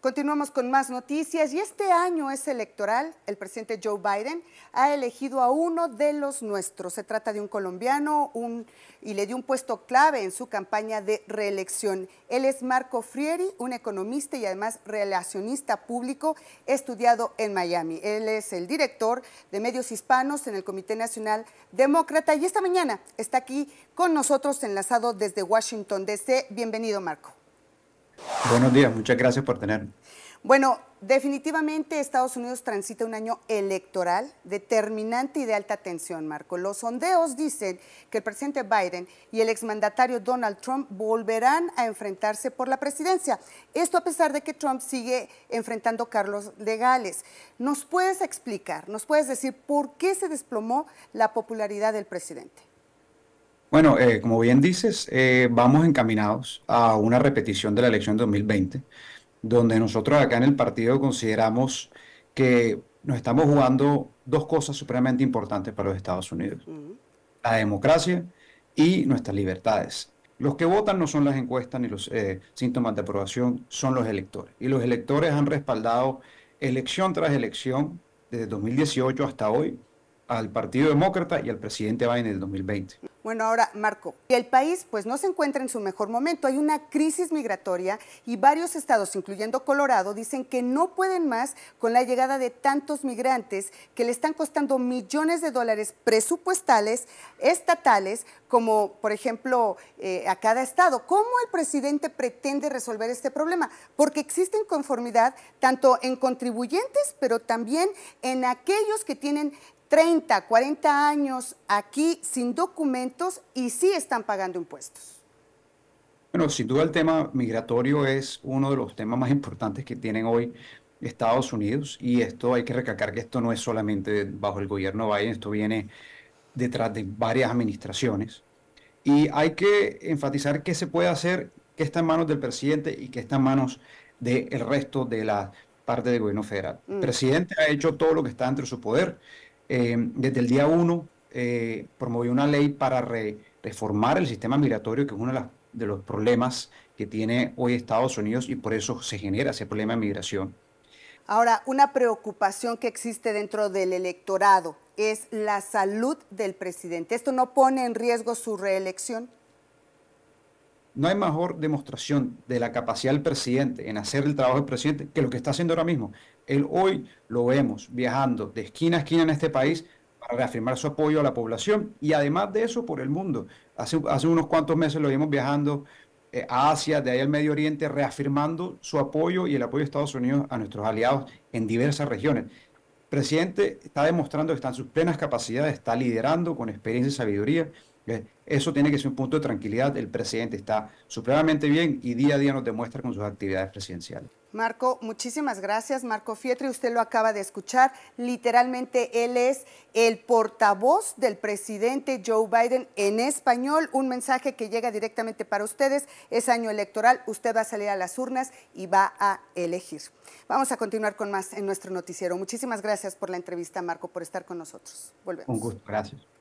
Continuamos con más noticias y este año es electoral. El presidente Joe Biden ha elegido a uno de los nuestros. Se trata de un colombiano y le dio un puesto clave en su campaña de reelección. Él es Marco Frieri, un economista y además relacionista público estudiado en Miami. Él es el director de medios hispanos en el Comité Nacional Demócrata y esta mañana está aquí con nosotros enlazado desde Washington DC. Bienvenido, Marco. Buenos días, muchas gracias por tenerme. Bueno, definitivamente Estados Unidos transita un año electoral determinante y de alta tensión, Marco. Los sondeos dicen que el presidente Biden y el exmandatario Donald Trump volverán a enfrentarse por la presidencia. Esto a pesar de que Trump sigue enfrentando Carlos legales. ¿Nos puedes explicar, nos puedes decir por qué se desplomó la popularidad del presidente? Bueno, eh, como bien dices, eh, vamos encaminados a una repetición de la elección de 2020, donde nosotros acá en el partido consideramos que nos estamos jugando dos cosas supremamente importantes para los Estados Unidos, la democracia y nuestras libertades. Los que votan no son las encuestas ni los eh, síntomas de aprobación, son los electores. Y los electores han respaldado elección tras elección, desde 2018 hasta hoy, al Partido Demócrata y al presidente Biden el 2020. Bueno, ahora Marco, el país pues no se encuentra en su mejor momento. Hay una crisis migratoria y varios estados, incluyendo Colorado, dicen que no pueden más con la llegada de tantos migrantes que le están costando millones de dólares presupuestales estatales como por ejemplo eh, a cada estado. ¿Cómo el presidente pretende resolver este problema? Porque existe inconformidad tanto en contribuyentes, pero también en aquellos que tienen 30, 40 años aquí sin documentos y sí están pagando impuestos. Bueno, sin duda el tema migratorio es uno de los temas más importantes que tienen hoy Estados Unidos y esto hay que recalcar que esto no es solamente bajo el gobierno Biden, esto viene detrás de varias administraciones. Y hay que enfatizar qué se puede hacer, qué está en manos del presidente y qué está en manos del resto de la parte del gobierno federal. Mm. El presidente ha hecho todo lo que está entre su poder. Eh, desde el día uno eh, promovió una ley para reformar el sistema migratorio, que es uno de, los problemas que tiene hoy Estados Unidos y por eso se genera ese problema de migración. Ahora, una preocupación que existe dentro del electorado es la salud del presidente. ¿Esto no pone en riesgo su reelección? No hay mejor demostración de la capacidad del presidente en hacer el trabajo del presidente que lo que está haciendo ahora mismo. Él hoy lo vemos viajando de esquina a esquina en este país para reafirmar su apoyo a la población y además de eso por el mundo. Hace, unos cuantos meses lo vimos viajando eh, a Asia, de ahí al Medio Oriente, reafirmando su apoyo y el apoyo de Estados Unidos a nuestros aliados en diversas regiones presidente está demostrando que está en sus plenas capacidades, está liderando con experiencia y sabiduría eso tiene que ser un punto de tranquilidad. El presidente está supremamente bien y día a día nos demuestra con sus actividades presidenciales. Marco, muchísimas gracias. Marco Fietri, usted lo acaba de escuchar. Literalmente, él es el portavoz del presidente Joe Biden en español. Un mensaje que llega directamente para ustedes. Es año electoral, usted va a salir a las urnas y va a elegir. Vamos a continuar con más en nuestro noticiero. Muchísimas gracias por la entrevista, Marco, por estar con nosotros. Volvemos. Un gusto, gracias.